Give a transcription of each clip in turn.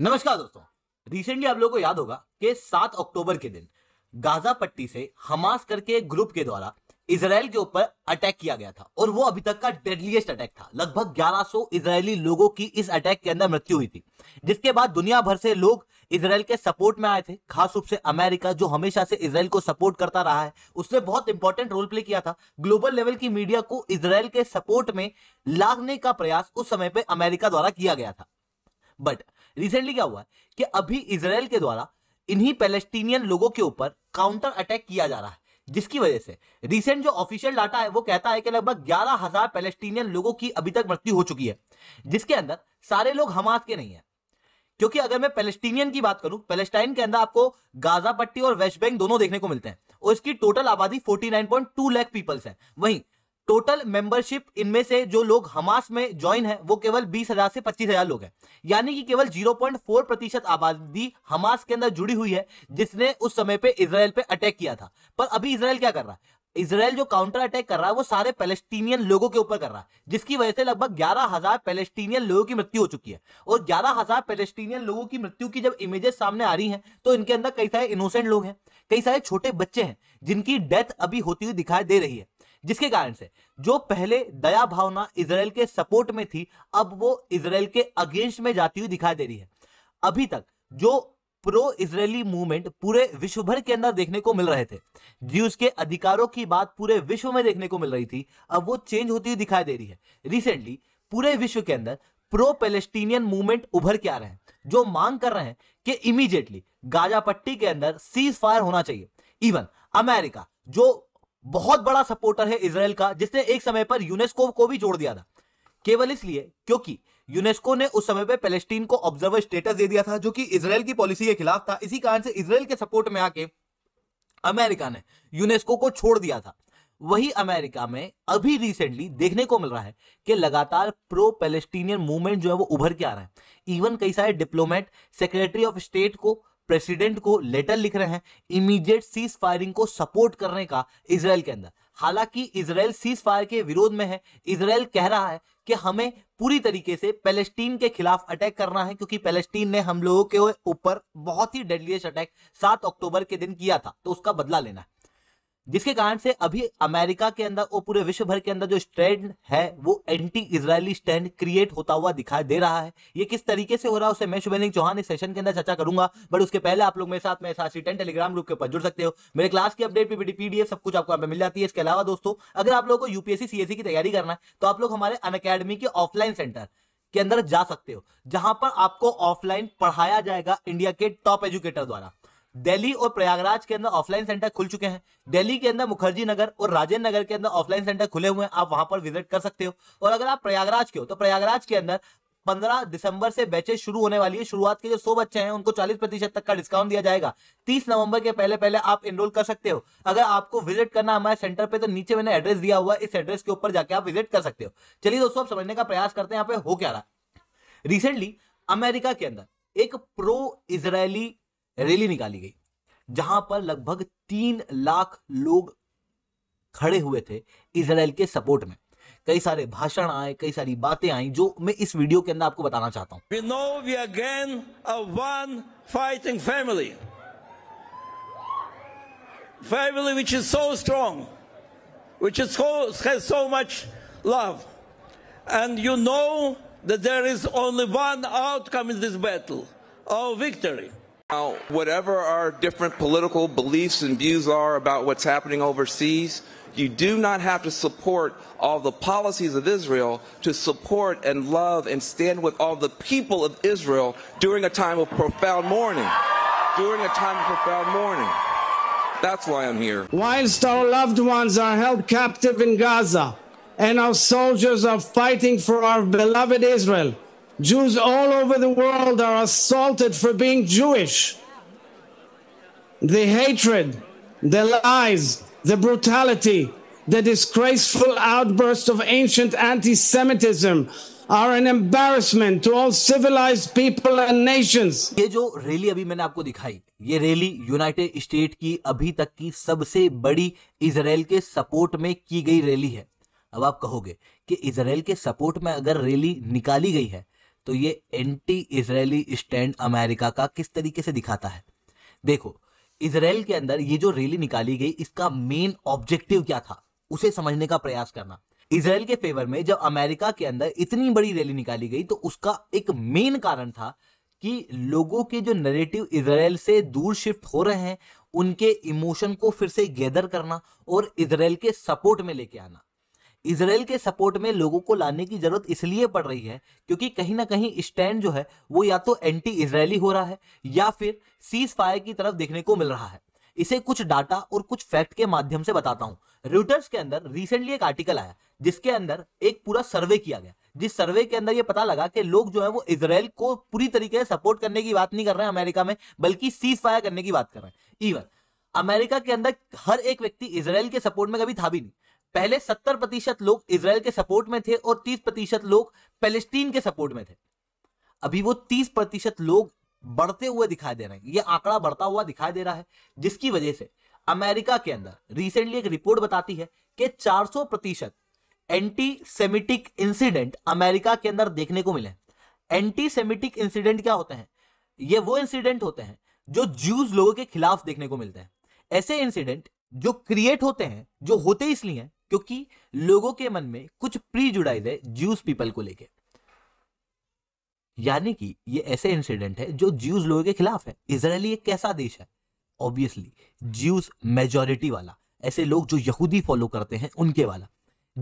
नमस्कार दोस्तों रिसेंटली आप लोगों को याद होगा कि 7 अक्टूबर के दिन गाजा पट्टी से हमास करके एक ग्रुप के द्वारा इसराइल के ऊपर अटैक किया गया था और वो अभी तक का डेडलीस्ट अटैक था लगभग 1100 इसराइली लोगों की इस अटैक के अंदर मृत्यु हुई थी जिसके बाद दुनिया भर से लोग इसराइल के सपोर्ट में आए थे खास रूप से अमेरिका जो हमेशा से इसराइल को सपोर्ट करता रहा है उसने बहुत इंपॉर्टेंट रोल प्ले किया था ग्लोबल लेवल की मीडिया को इसराइल के सपोर्ट में लागने का प्रयास उस समय पर अमेरिका द्वारा किया गया था बट रिसेंटली क्या हुआ कि अभी इसराइल के द्वारा इन्हीं पेलेस्टीनियन लोगों के ऊपर काउंटर अटैक किया जा रहा है जिसकी वजह से रिसेंट जो ऑफिशियल डाटा है वो कहता है कि लगभग ग्यारह हजार पेलेस्टीनियन लोगों की अभी तक मृत्यु हो चुकी है जिसके अंदर सारे लोग हमास के नहीं है क्योंकि अगर मैं पेलेस्टीनियन की बात करूं पेलेस्टाइन के अंदर आपको गाजा पट्टी और वेस्ट बैंक दोनों देखने को मिलते हैं और इसकी टोटल आबादी 49.2 लाख पीपल्स है वहीं टोटल मेंबरशिप इनमें से जो लोग हमास में ज्वाइन है वो केवल बीस हजार से पच्चीस हजार लोग हैं यानी कि केवल 0.4 प्रतिशत आबादी हमास के अंदर जुड़ी हुई है जिसने उस समय पे इसराइल पे अटैक किया था पर अभी इसराइल क्या कर रहा है इसराइल जो काउंटर अटैक कर रहा है वो सारे पैलेस्टीनियन लोगों के ऊपर कर रहा है जिसकी वजह से लगभग ग्यारह हजार पैलेस्टीनियन लोगों की मृत्यु हो चुकी है और ग्यारह हजार पैलेस्टीनियन लोगों की मृत्यु की जब इमेजेस सामने आ रही हैं तो इनके अंदर कई सारे इनोसेंट लोग हैं कई सारे छोटे बच्चे हैं जिनकी डेथ अभी होती हुई दिखाई दे रही है जिसके कारण से जो पहले दया भावना इसराइल के सपोर्ट में थी अब वो इसराइल के अगेंस्ट में जाती हुई दिखाई दे रही है अभी तक जो प्रो इसराइली मूवमेंट पूरे विश्व भर के अंदर देखने को मिल रहे थे ज्यूज के अधिकारों की बात पूरे विश्व में देखने को मिल रही थी अब वो चेंज होती हुई दिखाई दे रही है रिसेंटली पूरे विश्व के अंदर प्रो पैलेस्टीनियन मूवमेंट उभर के आ रहे हैं जो मांग कर रहे हैं कि इमीडिएटली गाजा पट्टी के अंदर सीज फायर होना चाहिए इवन अमेरिका जो बहुत बड़ा सपोर्टर है इसराइल का जिसने एक समय पर यूनेस्को को भी जोड़ दिया था केवल इसलिए क्योंकि यूनेस्को ने उस समय पे पेलेस्टीन को ऑब्जर्वर स्टेटस दे दिया था जो कि इसराइल की पॉलिसी के खिलाफ था इसी कारण से इसराइल के सपोर्ट में आके अमेरिका ने यूनेस्को को छोड़ दिया था वही अमेरिका में अभी रिसेंटली देखने को मिल रहा है कि लगातार प्रो पेलेस्टीनियन मूवमेंट जो है वो उभर के आ रहा है इवन कई सारे डिप्लोमेट सेक्रेटरी ऑफ स्टेट को प्रेसिडेंट को लेटर लिख रहे हैं इमीडिएट सीज फायरिंग को सपोर्ट करने का इसराइल के अंदर हालांकि इसराइल सीज फायर के विरोध में है इसराइल कह रहा है कि हमें पूरी तरीके से पैलेस्टीन के खिलाफ अटैक करना है क्योंकि पैलेस्टीन ने हम लोगों के ऊपर बहुत ही डेडलियस अटैक सात अक्टूबर के दिन किया था तो उसका बदला लेना है जिसके कारण से अभी अमेरिका के अंदर और पूरे विश्व भर के अंदर जो स्टैंड है वो एंटी इसराइली स्टैंड क्रिएट होता हुआ दिखाई दे रहा है ये किस तरीके से हो रहा है उसे मैं शुभेंद्र चौहान इस सेशन के अंदर चर्चा करूंगा बट उसके पहले आप लोग मेरे साथ मेरे साथ टेन टेलीग्राम ग्रुप के ऊपर जुड़ सकते हो मेरे क्लास की अपडेट पीपीडी पीडीएफ सब कुछ आपको यहाँ मिल जाती है इसके अलावा दोस्तों अगर आप लोगों को यूपीएससी सीएससी e की तैयारी करना है तो आप लोग हमारे अन के ऑफलाइन सेंटर के अंदर जा सकते हो जहां पर आपको ऑफलाइन पढ़ाया जाएगा इंडिया के टॉप एजुकेटर द्वारा दिल्ली और प्रयागराज के अंदर ऑफलाइन सेंटर खुल चुके हैं दिल्ली के अंदर मुखर्जी नगर और राजेंद्र नगर के अंदर ऑफलाइन सेंटर खुले हुए हैं आप वहां पर विजिट कर सकते हो और अगर आप प्रयागराज के हो तो प्रयागराज के अंदर 15 दिसंबर से बैचे शुरू होने वाली है शुरुआत के जो 100 बच्चे हैं उनको 40 प्रतिशत तक का डिस्काउंट दिया जाएगा 30 नवंबर के पहले पहले आप एनरोल कर सकते हो अगर आपको विजिट करना हमारे सेंटर पे तो नीचे मैंने एड्रेस दिया हुआ इस एड्रेस के ऊपर जाके आप विजिट कर सकते हो चलिए दोस्तों आप समझने का प्रयास करते हैं यहाँ पे हो क्या रहा रिसेंटली अमेरिका के अंदर एक प्रो इसराइली रैली निकाली गई जहां पर लगभग तीन लाख लोग खड़े हुए थे इसराइल के सपोर्ट में कई सारे भाषण आए कई सारी बातें आई जो मैं इस वीडियो के अंदर आपको बताना चाहता हूं again fighting family family which is so strong which is so so much love and you know there is only one outcome is this battle और victory Now, whatever our different political beliefs and views are about what's happening overseas, you do not have to support all the policies of Israel to support and love and stand with all the people of Israel during a time of profound mourning. During a time of profound mourning. That's why I'm here. Whilst our loved ones are held captive in Gaza and our soldiers are fighting for our beloved Israel, Jews all over the world are assaulted for being Jewish. The hatred, the lies, the brutality, the disgraceful outburst of ancient anti Semitism are an embarrassment to all civilized people and nations. ये जो rally अभी मैंने आपको दिखाई ये rally United state की अभी तक की सबसे बड़ी इसराइल के सपोर्ट में की गई रैली है अब आप कहोगे कि इसराइल के सपोर्ट में अगर रैली निकाली गई है तो ये एंटी इसराइली स्टैंड अमेरिका का किस तरीके से दिखाता है देखो इसराइल के अंदर ये जो रैली निकाली गई इसका मेन ऑब्जेक्टिव क्या था उसे समझने का प्रयास करना इसराइल के फेवर में जब अमेरिका के अंदर इतनी बड़ी रैली निकाली गई तो उसका एक मेन कारण था कि लोगों के जो नरेटिव इसराइल से दूर शिफ्ट हो रहे हैं उनके इमोशन को फिर से गैदर करना और इसराइल के सपोर्ट में लेके आना इसराइल के सपोर्ट में लोगों को लाने की जरूरत इसलिए पड़ रही है क्योंकि कहीं ना कहीं स्टैंड जो है वो या तो एंटी इसराइली हो रहा है या फिर सीज फायर की तरफ देखने को मिल रहा है इसे कुछ डाटा और कुछ फैक्ट के माध्यम से बताता हूँ रूटर्स के अंदर रिसेंटली एक आर्टिकल आया जिसके अंदर एक पूरा सर्वे किया गया जिस सर्वे के अंदर ये पता लगा कि लोग जो है वो इसराइल को पूरी तरीके से सपोर्ट करने की बात नहीं कर रहे हैं अमेरिका में बल्कि सीज फायर करने की बात कर रहे हैं इवन अमेरिका के अंदर हर एक व्यक्ति इसराइल के सपोर्ट में कभी था भी नहीं पहले 70 प्रतिशत लोग इसराइल के सपोर्ट में थे और 30 प्रतिशत लोग पेलेस्टीन के सपोर्ट में थे अभी वो 30 प्रतिशत लोग बढ़ते हुए दिखाई दे रहे हैं ये आंकड़ा बढ़ता हुआ दिखाई दे रहा है जिसकी वजह से अमेरिका के अंदर रिसेंटली एक रिपोर्ट बताती है कि 400 प्रतिशत एंटी सेमिटिक इंसिडेंट अमेरिका के अंदर देखने को मिले एंटी सेमिटिक इंसिडेंट क्या होते हैं ये वो इंसिडेंट होते हैं जो ज्यूज लोगों के खिलाफ देखने को मिलते हैं ऐसे इंसिडेंट जो क्रिएट होते हैं जो होते इसलिए क्योंकि लोगों के मन में कुछ प्री जुड़ाइज है ज्यूस पीपल को लेके यानी कि ये ऐसे इंसिडेंट है जो ज्यूज लोगों के खिलाफ है इसराइल एक कैसा देश है ऑब्वियसली ज्यूज मेजोरिटी वाला ऐसे लोग जो यहूदी फॉलो करते हैं उनके वाला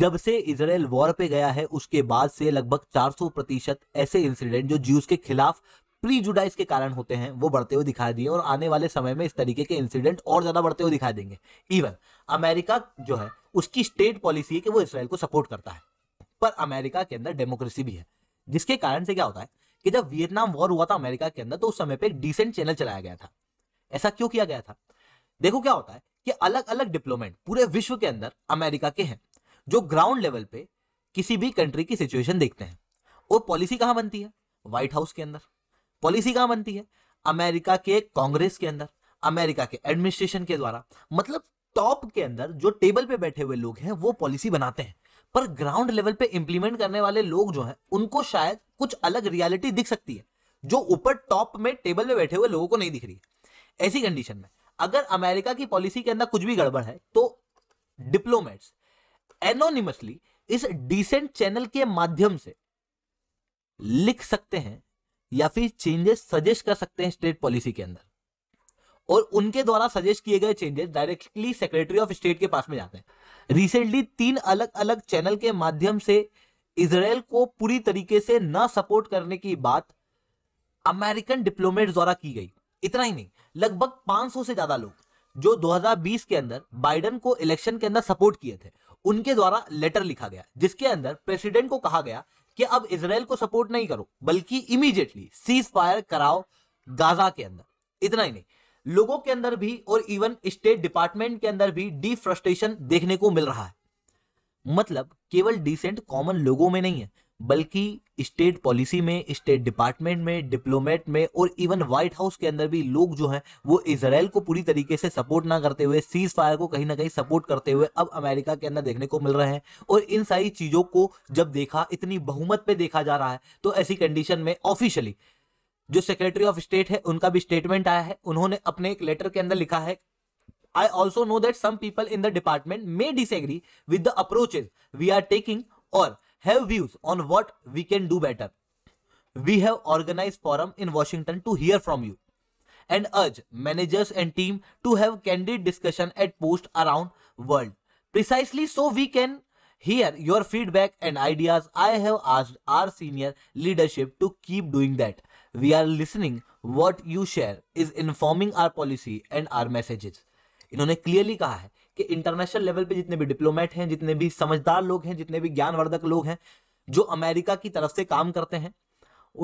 जब से इसराइल वॉर पे गया है उसके बाद से लगभग 400 प्रतिशत ऐसे इंसिडेंट जो ज्यूज के खिलाफ प्री जुडाइज के कारण होते हैं वो बढ़ते हुए दिखाई दिए और आने वाले समय में इस तरीके के इंसिडेंट और ज्यादा बढ़ते हुए दिखाई देंगे इवन अमेरिका जो है उसकी स्टेट पॉलिसी है कि वो इसराइल को सपोर्ट करता है पर अमेरिका के अंदर डेमोक्रेसी भी है जिसके कारण से क्या होता है कि जब वियतनाम वॉर हुआ था अमेरिका के अंदर तो उस समय पर एक डिसेंट चैनल चलाया गया था ऐसा क्यों किया गया था देखो क्या होता है कि अलग अलग डिप्लोमेट पूरे विश्व के अंदर अमेरिका के हैं जो ग्राउंड लेवल पे किसी भी कंट्री की सिचुएशन देखते हैं और पॉलिसी कहां बनती है व्हाइट हाउस के अंदर पॉलिसी कहां बनती है अमेरिका के कांग्रेस के अंदर अमेरिका के एडमिनिस्ट्रेशन के द्वारा मतलब टॉप के अंदर जो टेबल पे बैठे हुए लोग हैं वो पॉलिसी बनाते हैं पर ग्राउंड लेवल पे इंप्लीमेंट करने वाले लोग जो हैं उनको शायद कुछ अलग रियलिटी दिख सकती है जो ऊपर टॉप में टेबल पे बैठे हुए लोगों को नहीं दिख रही ऐसी कंडीशन में अगर अमेरिका की पॉलिसी के अंदर कुछ भी गड़बड़ है तो डिप्लोमेट्स एनोनिमसली इस डिसेंट चैनल के माध्यम से लिख सकते हैं या फिर चेंजेस सजेस्ट कर सकते हैं स्टेट पॉलिसी के अंदर और हम्म। उनके द्वारा सजेस्ट किए गए changes directly secretary of state के पास में जाते हैं रिसेंटली तीन अलग अलग चैनल के माध्यम से इसराइल को पूरी तरीके से न सपोर्ट करने की बात अमेरिकन डिप्लोमेट द्वारा की गई इतना ही नहीं लगभग 500 से ज्यादा लोग जो 2020 के अंदर बाइडन को इलेक्शन के अंदर सपोर्ट किए थे उनके द्वारा लेटर लिखा गया जिसके अंदर प्रेसिडेंट को कहा गया कि अब इसराइल को सपोर्ट नहीं करो बल्कि इमीडिएटली सीज फायर कराओ गाजा के अंदर इतना ही नहीं लोगों के अंदर भी और इवन स्टेट डिपार्टमेंट के अंदर भी डी फ्रस्ट्रेशन देखने को मिल रहा है मतलब केवल डिसेंट कॉमन लोगों में नहीं है बल्कि स्टेट पॉलिसी में स्टेट डिपार्टमेंट में डिप्लोमेट में और इवन व्हाइट हाउस के अंदर भी लोग जो हैं वो इसराइल को पूरी तरीके से सपोर्ट ना करते हुए सीज फायर को कहीं ना कहीं सपोर्ट करते हुए अब अमेरिका के अंदर देखने को मिल रहे हैं और इन सारी चीज़ों को जब देखा इतनी बहुमत पे देखा जा रहा है तो ऐसी कंडीशन में ऑफिशियली जो सेक्रेटरी ऑफ स्टेट है उनका भी स्टेटमेंट आया है उन्होंने अपने एक लेटर के अंदर लिखा है I also know that some people in the department may disagree with the approaches we are taking or have views on what we can do better we have organized forum in Washington to hear from you and urge managers and team to have candid discussion at post around world precisely so we can hear your feedback and ideas i have asked our senior leadership to keep doing that we are listening what you share is informing our policy and our messages इन्होंने clearly कहा है कि international level पे जितने भी diplomat हैं जितने भी समझदार लोग हैं जितने भी ज्ञानवर्धक लोग हैं जो अमेरिका की तरफ से काम करते हैं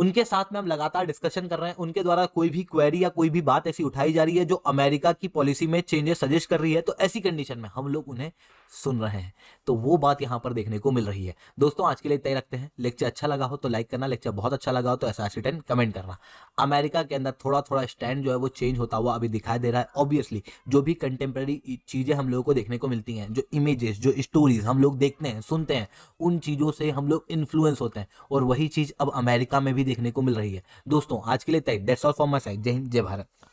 उनके साथ में हम लगातार डिस्कशन कर रहे हैं उनके द्वारा कोई भी क्वेरी या कोई भी बात ऐसी उठाई जा रही है जो अमेरिका की पॉलिसी में चेंजेस सजेस्ट कर रही है तो ऐसी कंडीशन में हम लोग उन्हें सुन रहे हैं तो वो बात यहाँ पर देखने को मिल रही है दोस्तों आज के लिए तय रखते हैं लेक्चर अच्छा लगा हो तो लाइक करना लेक्चर बहुत अच्छा लगा हो तो ऐसा टेन कमेंट करना अमेरिका के अंदर थोड़ा थोड़ा स्टैंड जो है वो चेंज होता हुआ अभी दिखाई दे रहा है ऑब्वियसली जो भी कंटेम्प्रेरी चीज़ें हम लोगों को देखने को मिलती हैं जो इमेजेस जो स्टोरीज हम लोग देखते हैं सुनते हैं उन चीज़ों से हम लोग इन्फ्लुएंस होते हैं और वही चीज़ अब अमेरिका में भी देखने को मिल रही है दोस्तों आज के लिए तय dates all for my side जय हिंद जय भारत